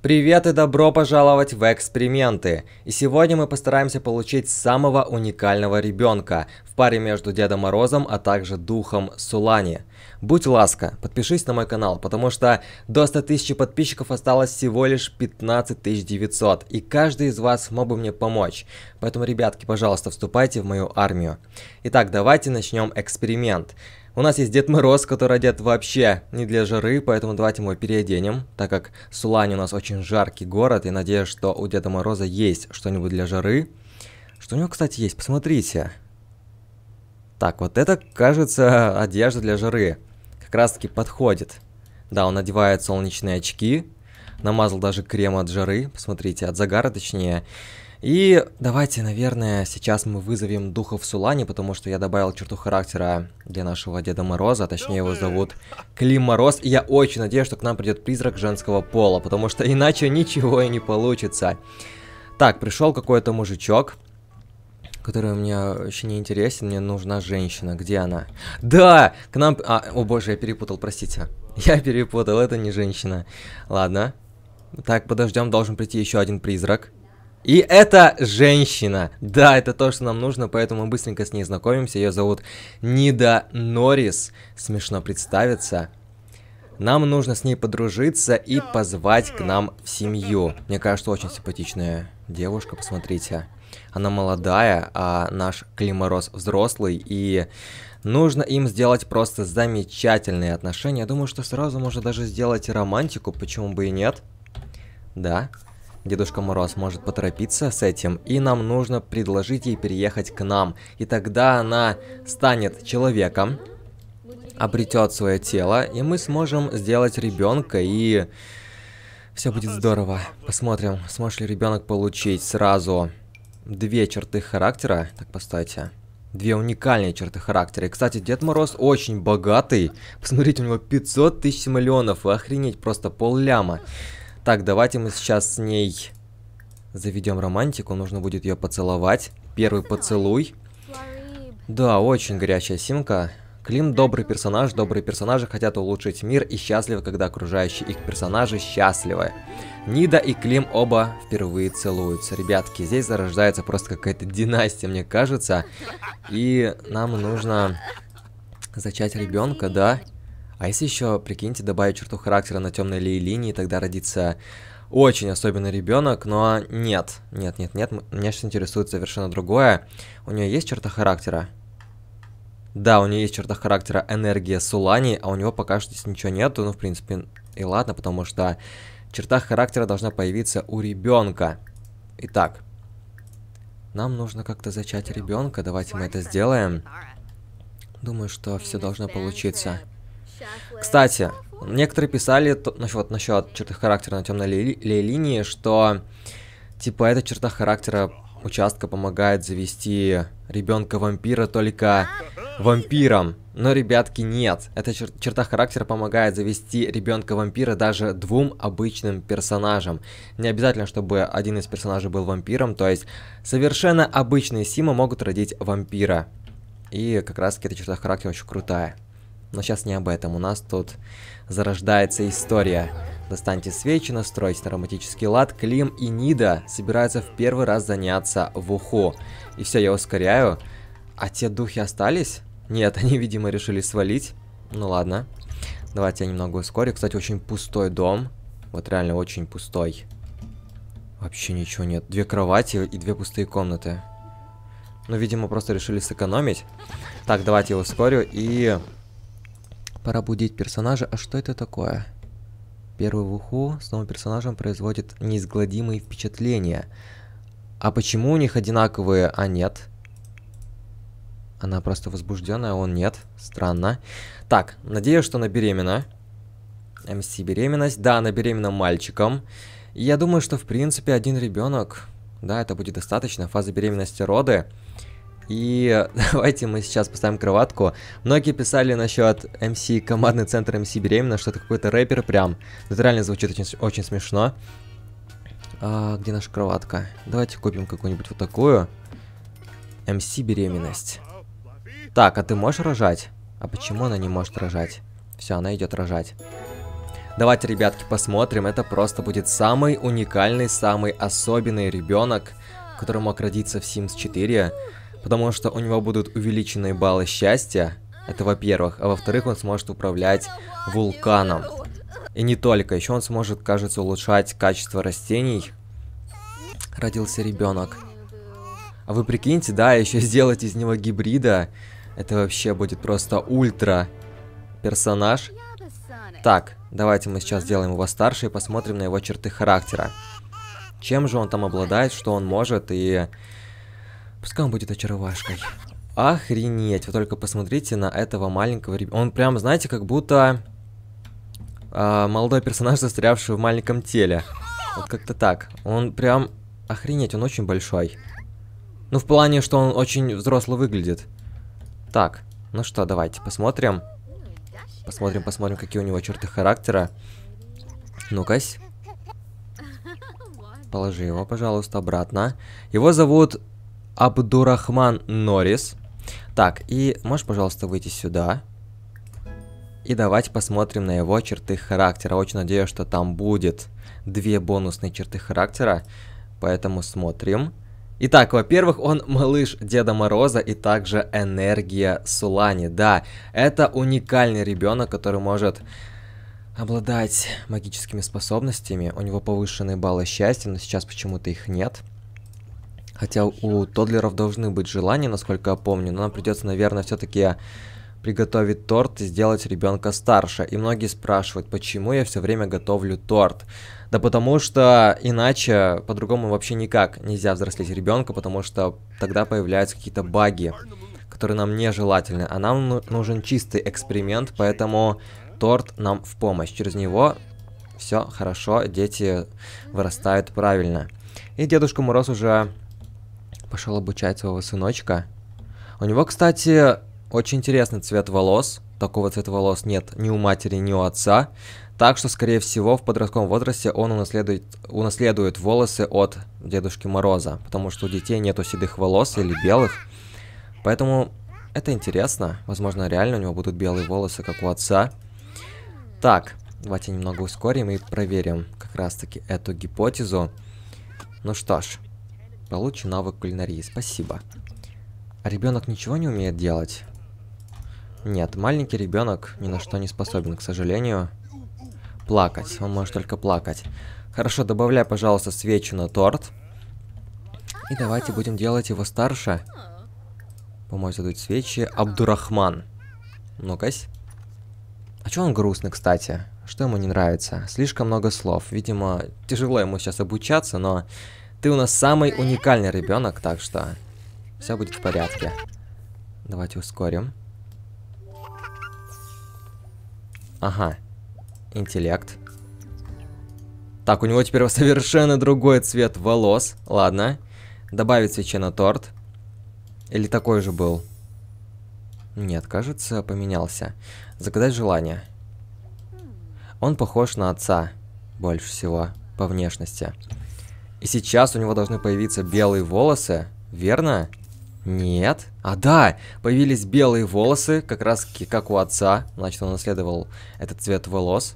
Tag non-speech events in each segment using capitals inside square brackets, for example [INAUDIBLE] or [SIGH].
Привет и добро пожаловать в эксперименты! И сегодня мы постараемся получить самого уникального ребенка в паре между Дедом Морозом, а также Духом Сулани. Будь ласка, подпишись на мой канал, потому что до 100 тысяч подписчиков осталось всего лишь 15 900, и каждый из вас мог бы мне помочь. Поэтому, ребятки, пожалуйста, вступайте в мою армию. Итак, давайте начнем эксперимент. У нас есть Дед Мороз, который одет вообще не для жары, поэтому давайте мы его переоденем, так как Сулань у нас очень жаркий город, и надеюсь, что у Деда Мороза есть что-нибудь для жары. Что у него, кстати, есть? Посмотрите. Так, вот это, кажется, одежда для жары. Как раз-таки подходит. Да, он одевает солнечные очки, намазал даже крем от жары, посмотрите, от загара точнее. И давайте, наверное, сейчас мы вызовем духов Сулани, потому что я добавил черту характера для нашего Деда Мороза, точнее его зовут Клим Мороз. И я очень надеюсь, что к нам придет призрак женского пола, потому что [LAUGHS] иначе ничего и не получится. Так, пришел какой-то мужичок, который мне вообще не интересен, мне нужна женщина. Где она? Да! К нам... А, о боже, я перепутал, простите. [LAUGHS] Я перепутал, это не женщина. Ладно. Так, подождем, должен прийти еще один призрак. И это женщина. Да, это то, что нам нужно, поэтому мы быстренько с ней знакомимся. Ее зовут Нида Норрис. Смешно представиться. Нам нужно с ней подружиться и позвать к нам в семью. Мне кажется, очень симпатичная девушка, посмотрите. Она молодая, а наш Климороз взрослый, и нужно им сделать просто замечательные отношения. Я думаю, что сразу можно даже сделать романтику, почему бы и нет. Да. Дедушка Мороз может поторопиться с этим, и нам нужно предложить ей переехать к нам. И тогда она станет человеком, обретет свое тело, и мы сможем сделать ребенка и... Все будет здорово. Посмотрим, сможет ли ребенок получить сразу две черты характера. Так, постойте. Две уникальные черты характера. И, кстати, Дед Мороз очень богатый. Посмотрите, у него 500 тысяч миллионов. Охренеть, просто пол ляма. Так, давайте мы сейчас с ней заведем романтику. Нужно будет ее поцеловать. Первый поцелуй. Да, очень горячая симка. Клим добрый персонаж, добрые персонажи хотят улучшить мир и счастливы, когда окружающие их персонажи счастливы. Нида и Клим оба впервые целуются. Ребятки, здесь зарождается просто какая-то династия, мне кажется. И нам нужно зачать ребенка, да? А если еще, прикиньте, добавить черту характера на темной линии, тогда родится очень особенный ребенок, но нет, нет, нет, нет, меня сейчас интересует совершенно другое. У нее есть черта характера? Да, у нее есть черта характера энергия Сулани, а у него пока что здесь ничего нету, ну, в принципе, и ладно, потому что черта характера должна появиться у ребенка. Итак, нам нужно как-то зачать ребенка, давайте мы это сделаем. Думаю, что все должно получиться. Кстати, некоторые писали насчет, насчет черты характера на темной ли, ли, линии, что типа эта черта характера участка помогает завести ребенка вампира только вампиром. Но, ребятки, нет. Эта чер черта характера помогает завести ребенка вампира даже двум обычным персонажам. Не обязательно, чтобы один из персонажей был вампиром, то есть совершенно обычные Симы могут родить вампира. И как раз эта черта характера очень крутая. Но сейчас не об этом. У нас тут зарождается история. Достаньте свечи, настройте ароматический лад. Клим и Нида собираются в первый раз заняться в уху. И все, я ускоряю. А те духи остались? Нет, [LAUGHS] они, видимо, решили свалить. Ну ладно. Давайте я немного ускорю. Кстати, очень пустой дом. Вот реально очень пустой. Вообще ничего нет. Две кровати и две пустые комнаты. Ну, видимо, просто решили сэкономить. Так, давайте я ускорю и Пора будить персонажа, а что это такое? Первый в уху с новым персонажем производит неизгладимые впечатления. А почему у них одинаковые, а нет? Она просто возбужденная, а он нет. Странно. Так, надеюсь, что она беременна. МС беременность. Да, она беременна мальчиком. я думаю, что в принципе один ребенок. Да, это будет достаточно. Фаза беременности роды. И [LAUGHS] давайте мы сейчас поставим кроватку. Многие писали насчет MC, командный центр MC беременна, что это какой-то рэпер прям. Это реально звучит очень, очень смешно. А, где наша кроватка? Давайте купим какую-нибудь вот такую. MC беременность. Так, а ты можешь рожать? А почему она не может рожать? Все, она идет рожать. Давайте, ребятки, посмотрим. Это просто будет самый уникальный, самый особенный ребенок, который мог родиться в Sims 4 потому что у него будут увеличенные баллы счастья, это во-первых, а во-вторых, он сможет управлять вулканом. И не только, еще он сможет, кажется, улучшать качество растений. Родился ребенок. А вы прикиньте, да, [LAUGHS] еще сделать из него гибрида. Это вообще будет просто ультра персонаж. Так, давайте мы сейчас сделаем его старше и посмотрим на его черты характера. Чем же он там обладает, что он может и Пускай он будет очаровашкой. Охренеть, вы только посмотрите на этого маленького ребенка. Он прям, знаете, как будто э, молодой персонаж, застрявший в маленьком теле. Вот как-то так. Он прям... Охренеть, он очень большой. Ну, в плане, что он очень взросло выглядит. Так, ну что, давайте посмотрим. Посмотрим, посмотрим, какие у него черты характера. Ну-кась. Положи его, пожалуйста, обратно. Его зовут Абдурахман Норис. Так, и можешь, пожалуйста, выйти сюда. И давайте посмотрим на его черты характера. Очень надеюсь, что там будет две бонусные черты характера. Поэтому смотрим. Итак, во-первых, он малыш Деда Мороза и также энергия Сулани. Да, это уникальный ребенок, который может обладать магическими способностями. У него повышенные баллы счастья, но сейчас почему-то их нет. Хотя у Тодлеров должны быть желания, насколько я помню, но нам придется, наверное, все-таки приготовить торт и сделать ребенка старше. И многие спрашивают, почему я все время готовлю торт. Да потому что иначе, по-другому вообще никак нельзя взрослеть ребенка, потому что тогда появляются какие-то баги, которые нам нежелательны. А нам ну, нужен чистый эксперимент, поэтому торт нам в помощь. Через него все хорошо, дети вырастают правильно. И Дедушка Мороз уже пошел обучать своего сыночка. У него, кстати, очень интересный цвет волос. Такого цвета волос нет ни у матери, ни у отца. Так что, скорее всего, в подростковом возрасте он унаследует, унаследует волосы от Дедушки Мороза, потому что у детей нету седых волос или белых. Поэтому это интересно. Возможно, реально у него будут белые волосы, как у отца. Так, давайте немного ускорим и проверим как раз-таки эту гипотезу. Ну что ж, Получи навык кулинарии, спасибо. А ребенок ничего не умеет делать? Нет, маленький ребенок ни на что не способен, к сожалению. Плакать, он может только плакать. Хорошо, добавляй, пожалуйста, свечу на торт. И давайте будем делать его старше. По-моему, задуть свечи. Абдурахман. Ну-кась. А чё он грустный, кстати? Что ему не нравится? Слишком много слов. Видимо, тяжело ему сейчас обучаться, но ты у нас самый уникальный ребенок, так что все будет в порядке. Давайте ускорим. Ага. Интеллект. Так, у него теперь [LAUGHS] совершенно другой цвет волос. Ладно. Добавить свечи на торт. Или такой же был? Нет, кажется, поменялся. Загадать желание. Он похож на отца больше всего по внешности. И сейчас у него должны появиться белые волосы, верно? Нет. А да, появились белые волосы, как раз как у отца. Значит, он наследовал этот цвет волос.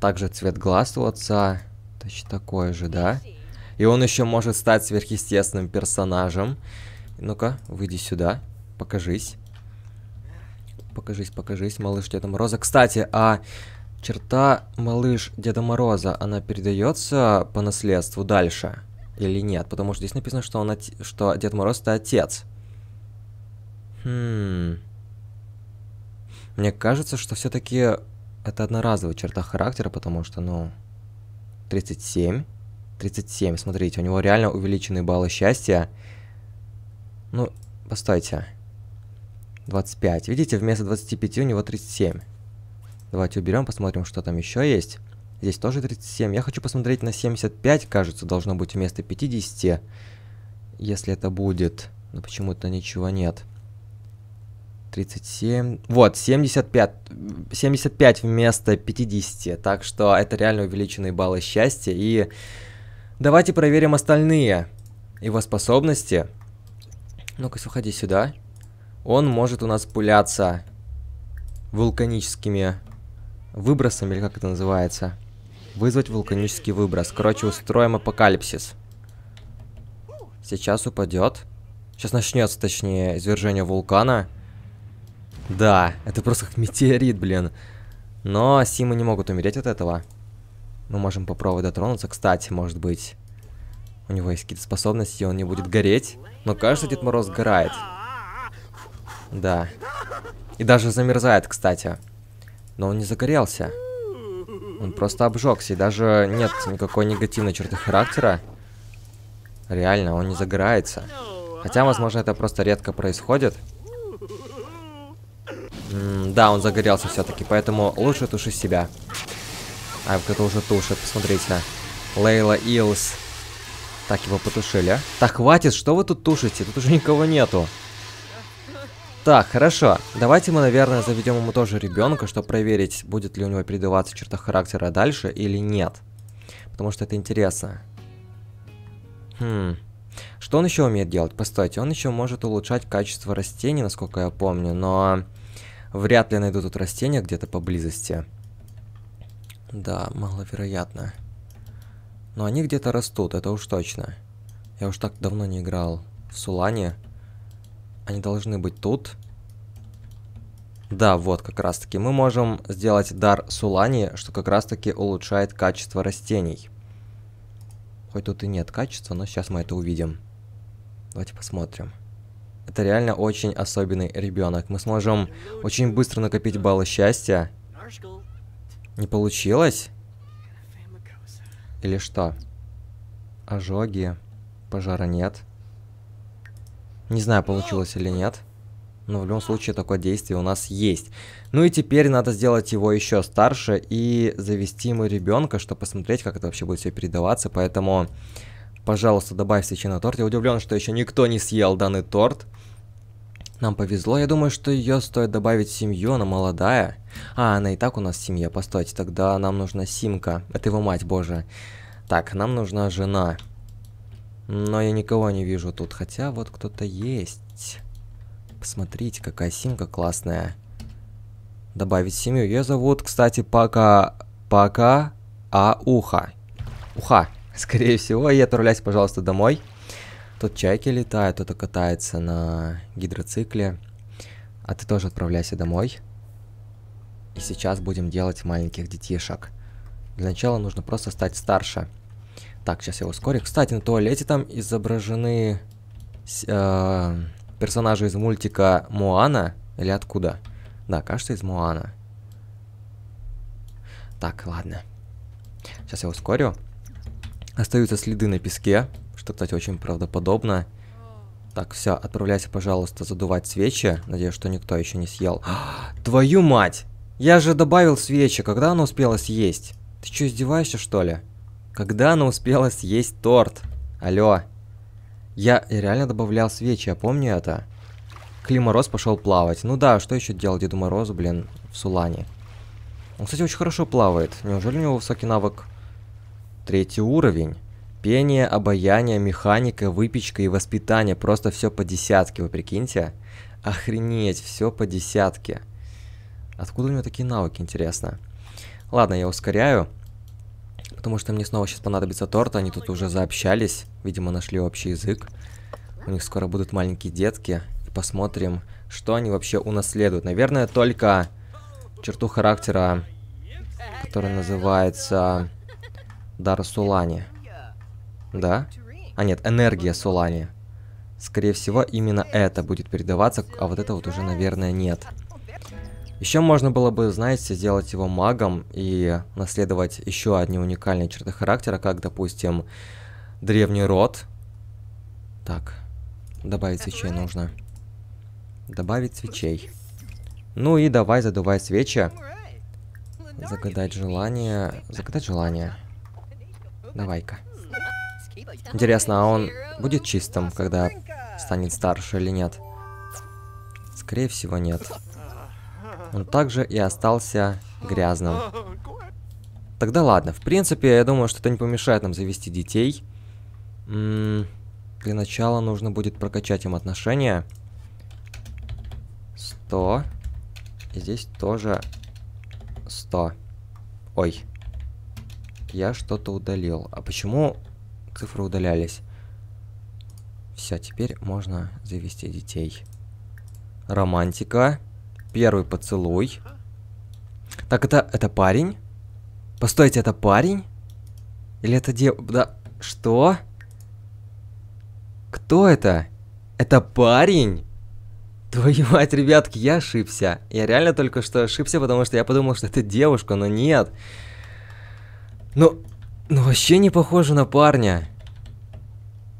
Также цвет глаз у отца. Точно такой же, да? И он еще может стать сверхъестественным персонажем. Ну-ка, выйди сюда. Покажись. Покажись, покажись, малыш, где там роза. Кстати, а черта малыш Деда Мороза, она передается по наследству дальше или нет? Потому что здесь написано, что, он от... что Дед Мороз это отец. Хм. Мне кажется, что все-таки это одноразовая черта характера, потому что, ну, 37. 37, смотрите, у него реально увеличенные баллы счастья. Ну, постойте. 25. Видите, вместо 25 у него 37. Давайте уберем, посмотрим, что там еще есть. Здесь тоже 37. Я хочу посмотреть на 75, кажется, должно быть вместо 50. Если это будет. Но почему-то ничего нет. 37. Вот, 75. 75 вместо 50. Так что это реально увеличенные баллы счастья. И давайте проверим остальные его способности. Ну-ка, уходи сюда. Он может у нас пуляться вулканическими выбросом, или как это называется. Вызвать вулканический выброс. Короче, устроим апокалипсис. Сейчас упадет. Сейчас начнется, точнее, извержение вулкана. Да, это просто как [LAUGHS] метеорит, блин. Но Симы не могут умереть от этого. Мы можем попробовать дотронуться. Кстати, может быть, у него есть какие-то способности, и он не будет гореть. Но кажется, Дед Мороз горает. Да. И даже замерзает, кстати. Но он не загорелся. Он просто обжегся, и даже нет никакой негативной черты характера. Реально, он не загорается. Хотя, возможно, это просто редко происходит. М -м да, он загорелся все-таки, поэтому лучше тушить себя. А, кто-то уже тушит, посмотрите. Лейла Илс. Так, его потушили. Так, хватит, что вы тут тушите? Тут уже никого нету. Так, хорошо. Давайте мы, наверное, заведем ему тоже ребенка, чтобы проверить, будет ли у него передаваться черта характера дальше или нет. Потому что это интересно. Хм. Что он еще умеет делать? Постойте, он еще может улучшать качество растений, насколько я помню, но вряд ли найду тут растения где-то поблизости. Да, маловероятно. Но они где-то растут, это уж точно. Я уж так давно не играл в Сулане. Они должны быть тут. Да, вот как раз таки. Мы можем сделать дар Сулани, что как раз таки улучшает качество растений. Хоть тут и нет качества, но сейчас мы это увидим. Давайте посмотрим. Это реально очень особенный ребенок. Мы сможем очень быстро накопить баллы счастья. Не получилось? Или что? Ожоги. Пожара нет. Не знаю, получилось или нет. Но в любом случае такое действие у нас есть. Ну и теперь надо сделать его еще старше и завести ему ребенка, чтобы посмотреть, как это вообще будет все передаваться. Поэтому, пожалуйста, добавь свечи на торт. Я удивлен, что еще никто не съел данный торт. Нам повезло, я думаю, что ее стоит добавить в семью, она молодая. А, она и так у нас семья, постойте, тогда нам нужна Симка. Это его мать, боже. Так, нам нужна жена. Жена. Но я никого не вижу тут, хотя вот кто-то есть. Посмотрите, какая симка классная. Добавить семью. Ее зовут, кстати, пока... Пока... А ухо. Уха. [LAUGHS] Скорее всего, и отправляйся, пожалуйста, домой. Тут чайки летают, кто-то катается на гидроцикле. А ты тоже отправляйся домой. И сейчас будем делать маленьких детишек. Для начала нужно просто стать старше. Так, сейчас я ускорю. Кстати, на туалете там изображены э, персонажи из мультика Муана. Или откуда? Да, кажется, из Муана. Так, ладно. Сейчас я ускорю. Остаются следы на песке, что, кстати, очень правдоподобно. Так, все, отправляйся, пожалуйста, задувать свечи. Надеюсь, что никто еще не съел. А, твою мать! Я же добавил свечи, когда она успела съесть? Ты что, издеваешься, что ли? Когда она успела съесть торт? Алло. Я реально добавлял свечи, я помню это. Климороз пошел плавать. Ну да, что еще делал Деду Морозу, блин, в Сулане? Он, кстати, очень хорошо плавает. Неужели у него высокий навык? Третий уровень. Пение, обаяние, механика, выпечка и воспитание. Просто все по десятке, вы прикиньте? Охренеть, все по десятке. Откуда у него такие навыки, интересно? Ладно, я ускоряю потому что мне снова сейчас понадобится торт. Они тут уже заобщались, видимо, нашли общий язык. У них скоро будут маленькие детки. И посмотрим, что они вообще унаследуют. Наверное, только черту характера, которая называется Дар Сулани. Да? А нет, энергия Сулани. Скорее всего, именно это будет передаваться, а вот это вот уже, наверное, нет. Нет. Еще можно было бы, знаете, сделать его магом и наследовать еще одни уникальные черты характера, как, допустим, древний род. Так, добавить свечей нужно. Добавить свечей. Ну и давай задувай свечи. Загадать желание. Загадать желание. Давай-ка. А Интересно, а он будет чистым, когда станет старше или нет? Скорее всего, нет он также и остался грязным. Тогда ладно. В принципе, я думаю, что это не помешает нам завести детей. М -м для начала нужно будет прокачать им отношения. 100. И здесь тоже 100. Ой. Я что-то удалил. А почему цифры удалялись? Все, теперь можно завести детей. Романтика. Романтика. Первый поцелуй. Так, это, это парень? Постойте, это парень? Или это дев... Да, что? Кто это? Это парень? Твою мать, ребятки, я ошибся. Я реально только что ошибся, потому что я подумал, что это девушка, но нет. Ну, ну вообще не похоже на парня.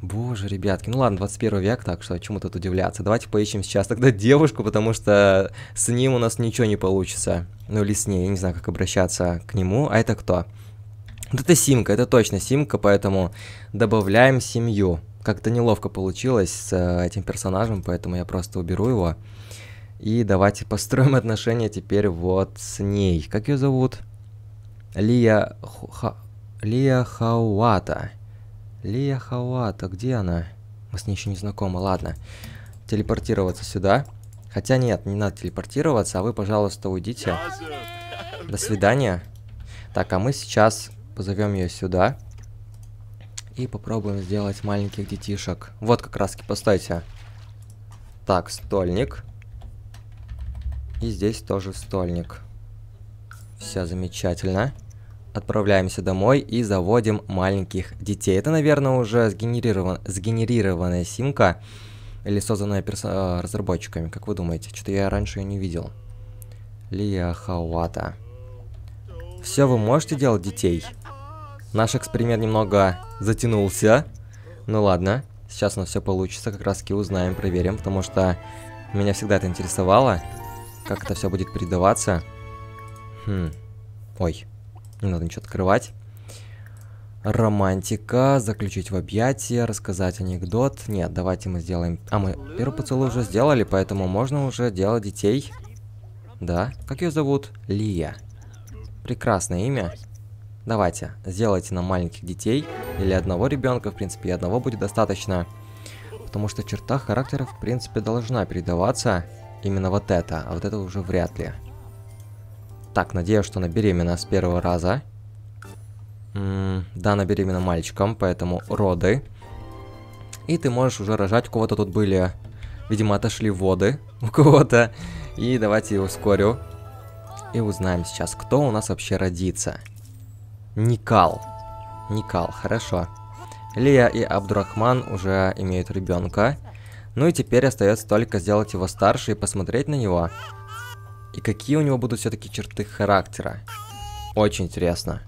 Боже, ребятки, ну ладно, 21 век, так что чему тут удивляться. Давайте поищем сейчас тогда девушку, потому что с ним у нас ничего не получится. Ну или с ней, я не знаю, как обращаться к нему. А это кто? Вот это симка, это точно симка, поэтому добавляем семью. Как-то неловко получилось с э, этим персонажем, поэтому я просто уберу его. И давайте [LAUGHS] построим отношения теперь вот с ней. Как ее зовут? Лия... Ха... Лия Хауата. Лия Хауата, где она? Мы с ней еще не знакомы, ладно. Телепортироваться сюда. Хотя нет, не надо телепортироваться, а вы, пожалуйста, уйдите. До свидания. Так, а мы сейчас позовем ее сюда. И попробуем сделать маленьких детишек. Вот как раз таки, постойте. Так, стольник. И здесь тоже стольник. Все замечательно отправляемся домой и заводим маленьких детей. Это, наверное, уже сгенерирован, сгенерированная симка или созданная персо- э, разработчиками. Как вы думаете? Что-то я раньше ее не видел. Лия Хауата. Все, вы можете делать детей? Наш эксперимент немного затянулся. Ну ладно, сейчас у нас все получится, как раз таки узнаем, проверим, потому что меня всегда это интересовало, как это все будет передаваться. Хм. Ой. Не надо ничего открывать. Романтика, заключить в объятия, рассказать анекдот. Нет, давайте мы сделаем... А, мы первый поцелуй уже сделали, поэтому можно уже делать детей. Да. Как ее зовут? Лия. Прекрасное имя. Давайте, сделайте нам маленьких детей. Или одного ребенка, в принципе, и одного будет достаточно. Потому что черта характера, в принципе, должна передаваться именно вот это. А вот это уже вряд ли. Так, надеюсь, что она беременна с первого раза. М -м да, она беременна мальчиком, поэтому роды. И ты можешь уже рожать. У кого-то тут были... Видимо, отошли воды у кого-то. И давайте я ускорю. И узнаем сейчас, кто у нас вообще родится. Никал. Никал, хорошо. Лия и Абдурахман уже имеют ребенка. Ну и теперь остается только сделать его старше и посмотреть на него. И какие у него будут все-таки черты характера. Очень интересно.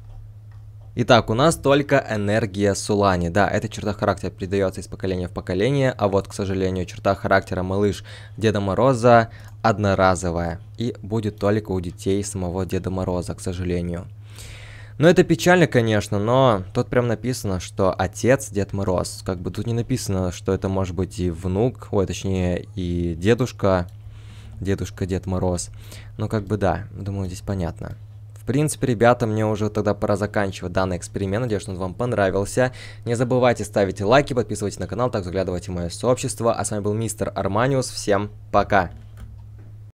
Итак, у нас только энергия Сулани. Да, эта черта характера передается из поколения в поколение, а вот, к сожалению, черта характера малыш Деда Мороза одноразовая. И будет только у детей самого Деда Мороза, к сожалению. Ну, это печально, конечно, но тут прям написано, что отец Дед Мороз. Как бы тут не написано, что это может быть и внук, ой, точнее, и дедушка дедушка Дед Мороз. Ну, как бы да, думаю, здесь понятно. В принципе, ребята, мне уже тогда пора заканчивать данный эксперимент. Надеюсь, он вам понравился. Не забывайте ставить лайки, подписывайтесь на канал, так заглядывайте в мое сообщество. А с вами был мистер Арманиус. Всем пока!